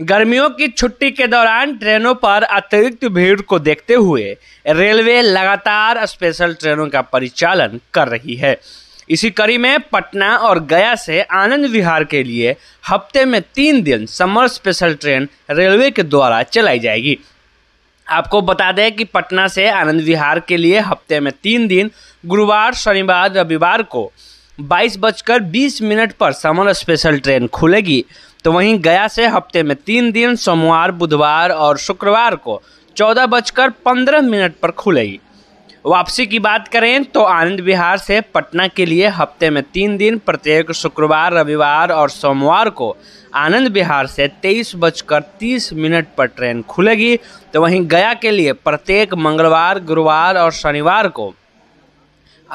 गर्मियों की छुट्टी के दौरान ट्रेनों पर अतिरिक्त भीड़ को देखते हुए रेलवे लगातार स्पेशल ट्रेनों का परिचालन कर रही है इसी कड़ी में पटना और गया से आनंद विहार के लिए हफ्ते में तीन दिन समर स्पेशल ट्रेन रेलवे के द्वारा चलाई जाएगी आपको बता दें कि पटना से आनंद विहार के लिए हफ्ते में तीन दिन गुरुवार शनिवार रविवार को बाईस बजकर बीस मिनट पर समर स्पेशल ट्रेन खुलेगी तो वहीं गया से हफ्ते में तीन दिन सोमवार बुधवार और शुक्रवार को चौदह बजकर पंद्रह मिनट पर खुलेगी वापसी की बात करें तो आनंद विहार से पटना के लिए हफ्ते में तीन दिन प्रत्येक शुक्रवार रविवार और सोमवार को आनंद विहार से तेईस बजकर तीस मिनट पर ट्रेन खुलेगी तो वहीं गया के लिए प्रत्येक मंगलवार गुरुवार और शनिवार को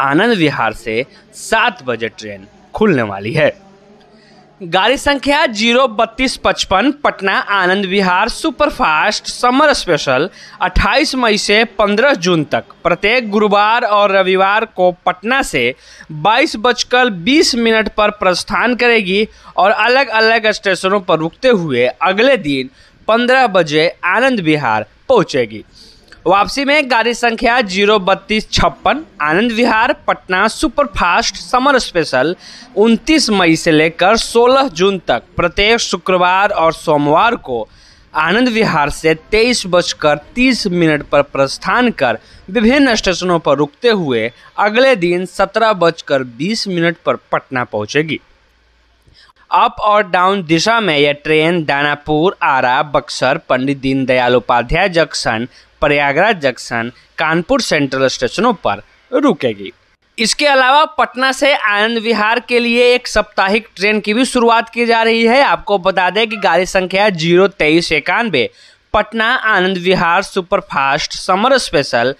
आनंद विहार से सात बजे ट्रेन खुलने वाली है गाड़ी संख्या जीरो बत्तीस पचपन Patna Anand Vihar superfast summer special 28 मई से 15 जून तक प्रत्येक गुरुवार और रविवार को पटना से बाईस बजकर बीस मिनट पर प्रस्थान करेगी और अलग अलग स्टेशनों पर रुकते हुए अगले दिन 15 बजे आनंद विहार पहुंचेगी वापसी में गाड़ी संख्या जीरो बत्तीस छप्पन Anand Vihar Patna superfast summer special 29 मई से लेकर 16 जून तक प्रत्येक शुक्रवार और सोमवार को आनंद विहार से तेईस बजकर तीस मिनट पर प्रस्थान कर विभिन्न स्टेशनों पर रुकते हुए अगले दिन सत्रह बजकर बीस मिनट पर पटना पहुंचेगी अप और डाउन दिशा में यह train Danapur Ara Buxar Pandit Deendayal Upadhyay junction Prayagraj junction Kanpur central स्टेशनों पर रुकेगी इसके अलावा पटना से आनंद विहार के लिए एक साप्ताहिक ट्रेन की भी शुरुआत की जा रही है आपको बता दें कि गाड़ी संख्या जीरो तेईस इक्यानवे Patna Anand Vihar superfast summer special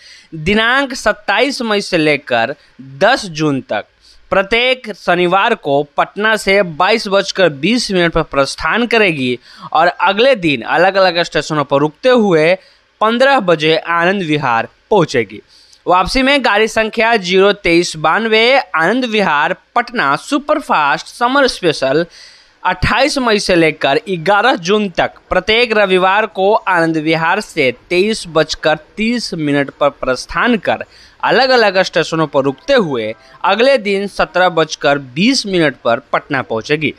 दिनांक 27 मई से लेकर 10 जून तक प्रत्येक शनिवार को पटना से बाईस बजकर बीस मिनट पर प्रस्थान करेगी और अगले दिन अलग अलग स्टेशनों पर रुकते हुए पंद्रह बजे आनंद विहार पहुंचेगी वापसी में गाड़ी संख्या जीरो तेईस बानवे Anand Vihar Patna superfast summer special 28 मई से लेकर 11 जून तक प्रत्येक रविवार को आनंद विहार से तेईस बजकर तीस मिनट पर प्रस्थान कर अलग अलग स्टेशनों पर रुकते हुए अगले दिन सत्रह बजकर बीस मिनट पर पटना पहुंचेगी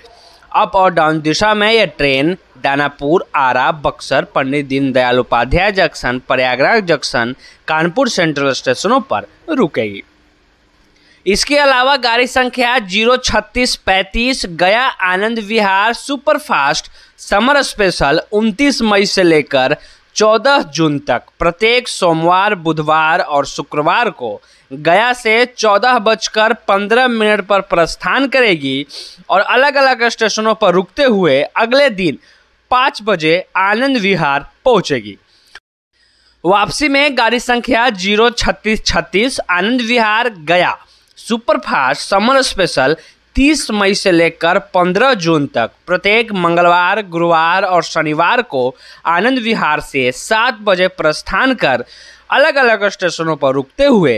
अप और डाउन दिशा में यह train Danapur Ara Buxar Pandit Deendayal Upadhyay junction Prayagraj junction Kanpur central स्टेशनों पर रुकेगी इसके अलावा गाड़ी संख्या जीरो छत्तीस पैंतीस Gaya Anand Vihar superfast summer special 29 मई से लेकर 14 जून तक प्रत्येक सोमवार बुधवार और शुक्रवार को गया से चौदह बजकर पंद्रह मिनट पर प्रस्थान करेगी और अलग अलग स्टेशनों पर रुकते हुए अगले दिन पाँच बजे आनंद विहार पहुंचेगी वापसी में गाड़ी संख्या जीरो छत्तीस छत्तीस आनंद विहार गया सुपरफास्ट समर स्पेशल 30 मई से लेकर 15 जून तक प्रत्येक मंगलवार गुरुवार और शनिवार को आनंद विहार से सात बजे प्रस्थान कर अलग अलग स्टेशनों पर रुकते हुए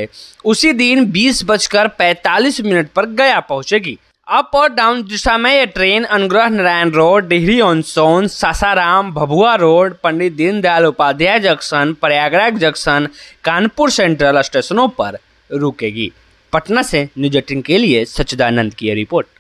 उसी दिन बीस बजकर पैंतालीस मिनट पर गया पहुंचेगी अप और डाउन दिशा में यह train Anugrah Narayan road Dehri on Son Sasaram Bhabua road Pandit Deendayal Upadhyay junction Prayagraj junction Kanpur central स्टेशनों पर रुकेगी पटना से न्यूज एटीन के लिए सच्चिदानंद की रिपोर्ट